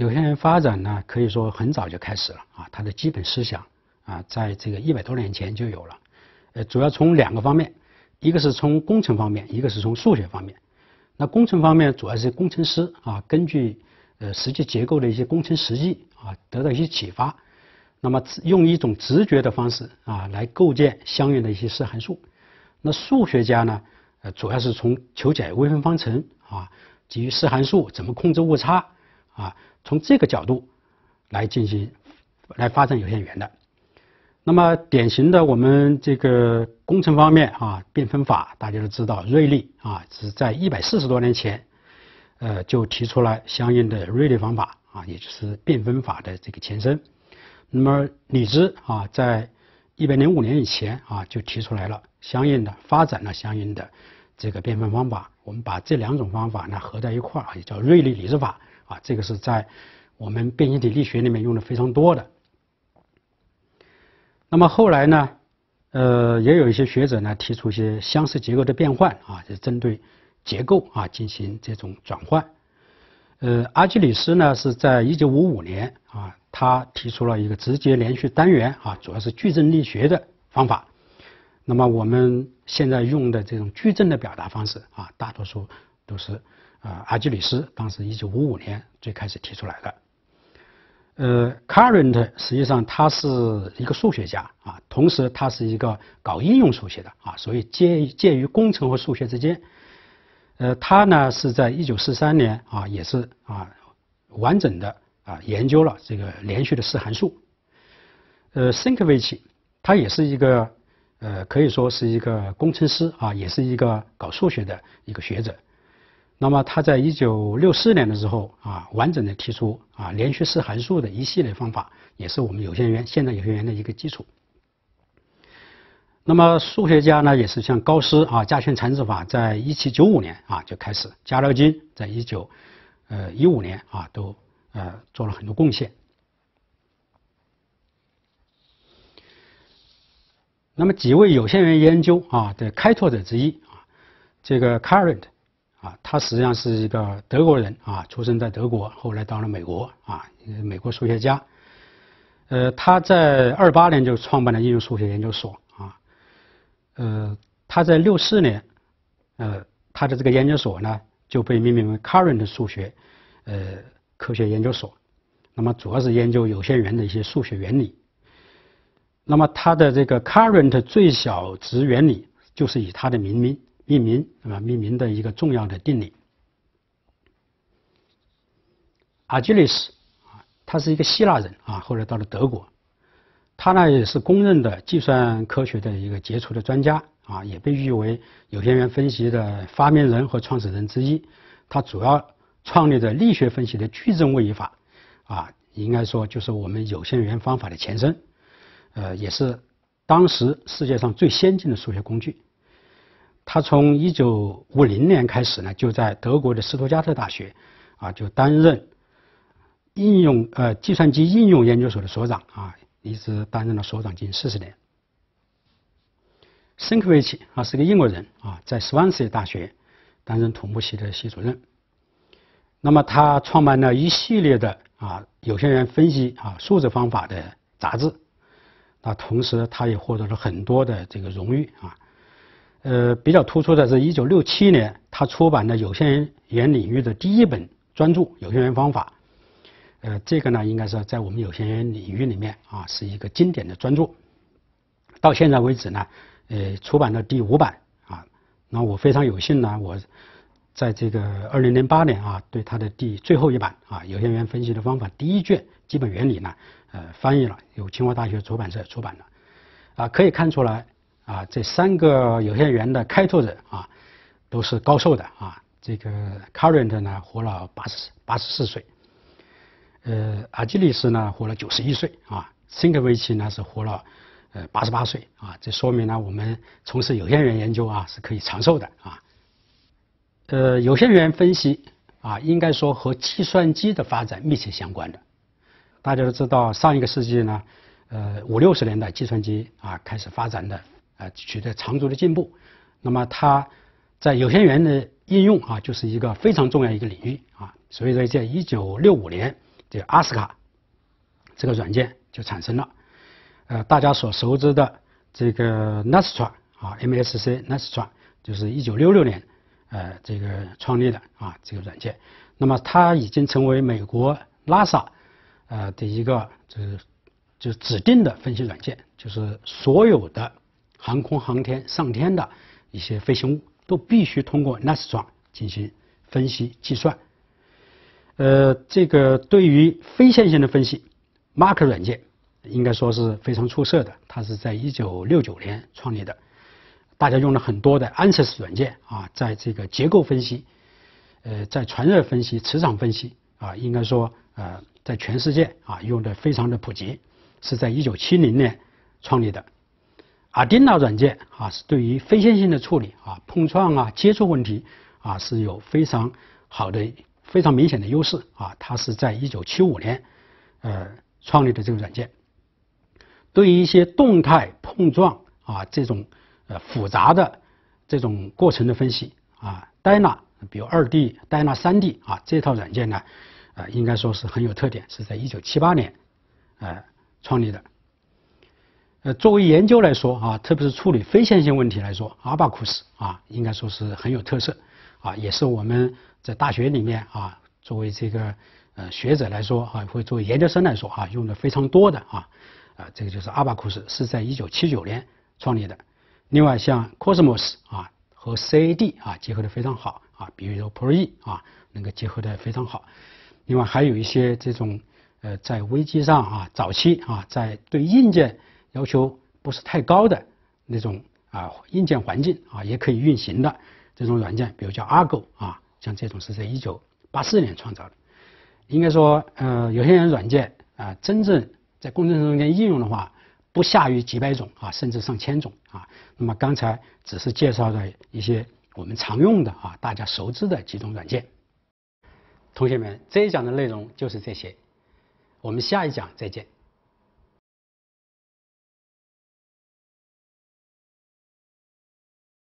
有些人发展呢，可以说很早就开始了啊，他的基本思想啊，在这个一百多年前就有了。呃，主要从两个方面，一个是从工程方面，一个是从数学方面。那工程方面主要是工程师啊，根据呃实际结构的一些工程实际啊，得到一些启发，那么用一种直觉的方式啊，来构建相应的一些四函数。那数学家呢，呃，主要是从求解微分方程啊，基于四函数怎么控制误差。啊，从这个角度来进行来发展有限元的。那么典型的我们这个工程方面啊，变分法大家都知道，瑞利啊是在一百四十多年前，呃就提出来相应的瑞利方法啊，也就是变分法的这个前身。那么李兹啊，在一百零五年以前啊就提出来了相应的发展了相应的这个变分方法。我们把这两种方法呢合在一块儿，也叫瑞利李兹法。啊，这个是在我们变形体力学里面用的非常多的。那么后来呢，呃，也有一些学者呢提出一些相似结构的变换啊，就针对结构啊进行这种转换。呃，阿基里斯呢是在1955年啊，他提出了一个直接连续单元啊，主要是矩阵力学的方法。那么我们现在用的这种矩阵的表达方式啊，大多数都是。啊，阿基里斯当时一九五五年最开始提出来的。呃 c u r r e n t 实际上他是一个数学家啊，同时他是一个搞应用数学的啊，所以介介于工程和数学之间。呃，他呢是在一九四三年啊，也是啊完整的啊研究了这个连续的四函数。呃，Sinkewicz 他也是一个呃可以说是一个工程师啊，也是一个搞数学的一个学者。那么他在一九六四年的时候啊，完整的提出啊连续式函数的一系列方法，也是我们有限元现代有限元的一个基础。那么数学家呢，也是像高斯啊加权残值法，在一七九五年啊就开始，加勒金在一九呃一五年啊都呃做了很多贡献。那么几位有限元研究啊的开拓者之一啊，这个 Current。啊，他实际上是一个德国人啊，出生在德国，后来到了美国啊，美国数学家，呃，他在二八年就创办了应用数学研究所啊，呃，他在六四年，呃，他的这个研究所呢就被命名为 Current 数学呃科学研究所，那么主要是研究有限元的一些数学原理，那么他的这个 Current 最小值原理就是以他的命名。命名啊，命名的一个重要的定理。阿基里斯啊，他是一个希腊人啊，后来到了德国。他呢也是公认的计算科学的一个杰出的专家啊，也被誉为有限元分析的发明人和创始人之一。他主要创立的力学分析的矩阵位移法啊，应该说就是我们有限元方法的前身，呃，也是当时世界上最先进的数学工具。他从一九五零年开始呢，就在德国的斯图加特大学，啊，就担任应用呃计算机应用研究所的所长啊，一直担任了所长近四十年。s 克 n 奇 i 啊是个英国人啊，在 Swansea 大学担任土木系的系主任。那么他创办了一系列的啊有限元分析啊数字方法的杂志，那同时他也获得了很多的这个荣誉啊。呃，比较突出的是1967年他出版的有限元领域的第一本专著《有限元方法》，呃，这个呢应该说在我们有限元领域里面啊是一个经典的专著，到现在为止呢，呃，出版到第五版啊，那我非常有幸呢，我在这个2008年啊对他的第最后一版啊有限元分析的方法第一卷基本原理呢呃翻译了，由清华大学出版社出版的。啊，可以看出来。啊，这三个有限元的开拓者啊，都是高寿的啊。这个 Current 呢，活了八十八十四岁；，呃，阿基里斯呢，活了九十一岁；，啊，辛格维奇呢是活了呃八十八岁。啊，这说明呢，我们从事有限元研究啊，是可以长寿的啊。呃，有限元分析啊，应该说和计算机的发展密切相关的。大家都知道，上一个世纪呢，呃，五六十年代计算机啊开始发展的。啊，取得长足的进步。那么它在有限元的应用啊，就是一个非常重要一个领域啊。所以说，在一九六五年，这个阿斯卡这个软件就产生了。呃，大家所熟知的这个 n a s t r a 啊，MSC n a s t r a 就是一九六六年呃这个创立的啊这个软件。那么它已经成为美国拉萨呃的一个就是就指定的分析软件，就是所有的。航空航天上天的一些飞行物都必须通过 n a s a 进行分析计算。呃，这个对于非线性的分析，MARK 软件应该说是非常出色的。它是在一九六九年创立的，大家用了很多的 ANSYS 软件啊，在这个结构分析、呃，在传热分析、磁场分析啊，应该说呃，在全世界啊用的非常的普及，是在一九七零年创立的。而丁脑软件啊，是对于非线性的处理啊，碰撞啊、接触问题啊，是有非常好的、非常明显的优势啊。它是在一九七五年，呃，创立的这个软件，对于一些动态碰撞啊这种呃复杂的这种过程的分析啊，Dyna，比如二 D Dyna、三 D 啊，这套软件呢，呃，应该说是很有特点，是在一九七八年，呃，创立的。呃，作为研究来说啊，特别是处理非线性问题来说 a 巴 a 斯啊，应该说是很有特色啊，也是我们在大学里面啊，作为这个呃学者来说啊，或作为研究生来说啊，用的非常多的啊，啊，这个就是 a 巴 a 斯是在1979年创立的。另外，像 Cosmos 啊和 CAD 啊结合的非常好啊，比如说 ProE 啊能够结合的非常好。另外，还有一些这种呃在危机上啊早期啊在对硬件。要求不是太高的那种啊，硬件环境啊也可以运行的这种软件，比如叫 Argo 啊，像这种是在一九八四年创造的。应该说，呃，有些人软件啊，真正在工程中间应用的话，不下于几百种啊，甚至上千种啊。那么刚才只是介绍了一些我们常用的啊，大家熟知的几种软件。同学们，这一讲的内容就是这些，我们下一讲再见。